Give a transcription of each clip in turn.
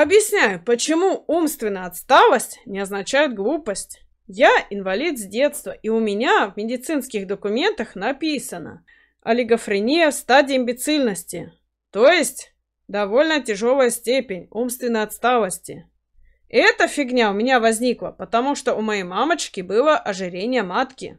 Объясняю, почему умственная отсталость не означает глупость. Я инвалид с детства, и у меня в медицинских документах написано олигофрения в стадии имбецильности, то есть довольно тяжелая степень умственной отсталости. Эта фигня у меня возникла, потому что у моей мамочки было ожирение матки.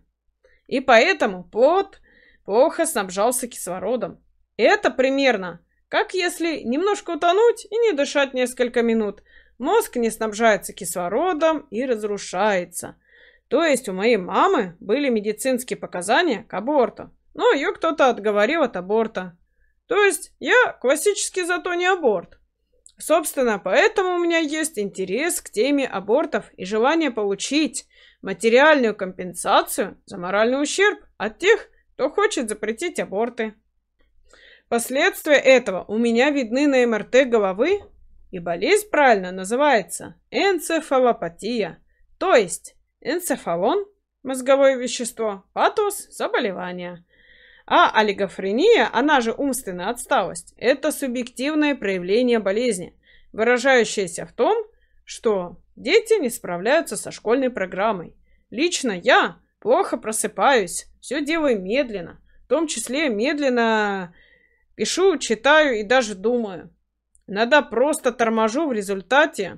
И поэтому плод плохо снабжался кислородом. Это примерно как если немножко утонуть и не дышать несколько минут. Мозг не снабжается кислородом и разрушается. То есть у моей мамы были медицинские показания к аборту, но ее кто-то отговорил от аборта. То есть я классический зато не аборт. Собственно, поэтому у меня есть интерес к теме абортов и желание получить материальную компенсацию за моральный ущерб от тех, кто хочет запретить аборты. Последствия этого у меня видны на МРТ головы, и болезнь правильно называется энцефалопатия, то есть энцефалон – мозговое вещество, патос – заболевание. А олигофрения, она же умственная отсталость, это субъективное проявление болезни, выражающееся в том, что дети не справляются со школьной программой. Лично я плохо просыпаюсь, все делаю медленно, в том числе медленно Пишу, читаю и даже думаю. Иногда просто торможу в результате.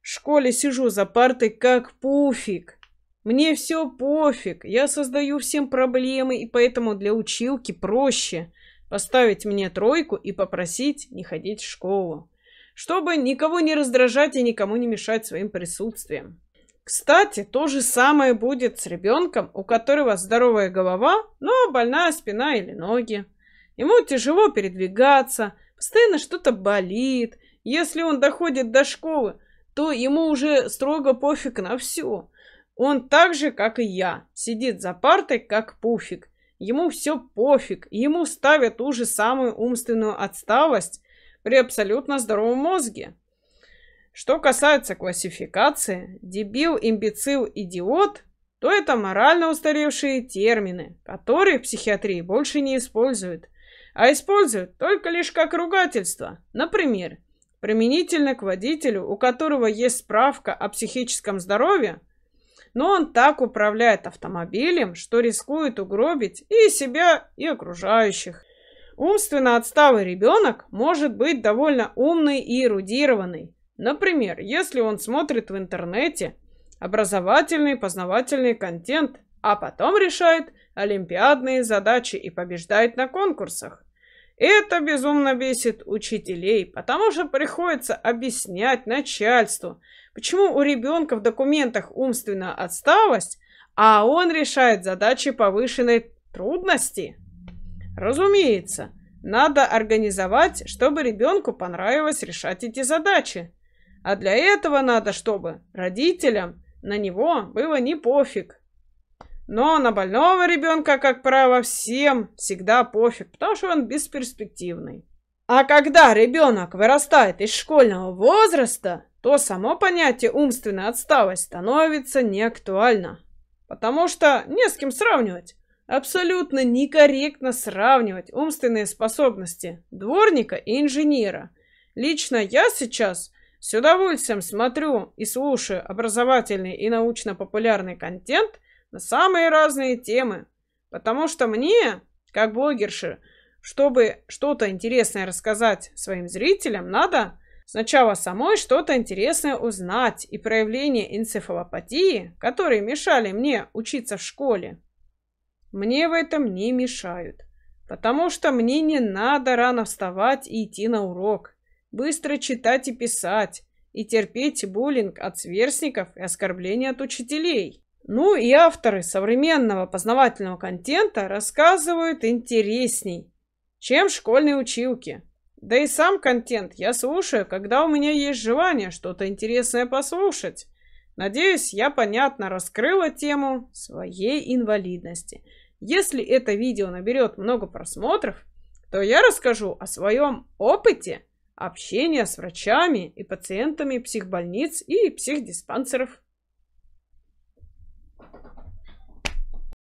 В школе сижу за партой как пуфик. Мне все пофиг. Я создаю всем проблемы, и поэтому для училки проще поставить мне тройку и попросить не ходить в школу, чтобы никого не раздражать и никому не мешать своим присутствием. Кстати, то же самое будет с ребенком, у которого здоровая голова, но больная спина или ноги. Ему тяжело передвигаться, постоянно что-то болит. Если он доходит до школы, то ему уже строго пофиг на все. Он так же, как и я, сидит за партой, как пуфик. Ему все пофиг, ему ставят ту же самую умственную отсталость при абсолютно здоровом мозге. Что касается классификации, дебил, имбецил, идиот, то это морально устаревшие термины, которые в психиатрии больше не используют а используют только лишь как ругательство. Например, применительно к водителю, у которого есть справка о психическом здоровье, но он так управляет автомобилем, что рискует угробить и себя, и окружающих. Умственно отсталый ребенок может быть довольно умный и эрудированный. Например, если он смотрит в интернете образовательный познавательный контент, а потом решает олимпиадные задачи и побеждает на конкурсах. Это безумно бесит учителей, потому что приходится объяснять начальству, почему у ребенка в документах умственная отсталость, а он решает задачи повышенной трудности. Разумеется, надо организовать, чтобы ребенку понравилось решать эти задачи. А для этого надо, чтобы родителям на него было не пофиг. Но на больного ребенка, как правило, всем всегда пофиг, потому что он бесперспективный. А когда ребенок вырастает из школьного возраста, то само понятие умственной отсталость становится неактуально. Потому что не с кем сравнивать. Абсолютно некорректно сравнивать умственные способности дворника и инженера. Лично я сейчас с удовольствием смотрю и слушаю образовательный и научно-популярный контент – на самые разные темы. Потому что мне, как блогерше, чтобы что-то интересное рассказать своим зрителям, надо сначала самой что-то интересное узнать и проявление энцефалопатии, которые мешали мне учиться в школе. Мне в этом не мешают, потому что мне не надо рано вставать и идти на урок, быстро читать и писать, и терпеть буллинг от сверстников и оскорбления от учителей. Ну и авторы современного познавательного контента рассказывают интересней, чем школьные училки. Да и сам контент я слушаю, когда у меня есть желание что-то интересное послушать. Надеюсь, я понятно раскрыла тему своей инвалидности. Если это видео наберет много просмотров, то я расскажу о своем опыте общения с врачами и пациентами психбольниц и психдиспансеров.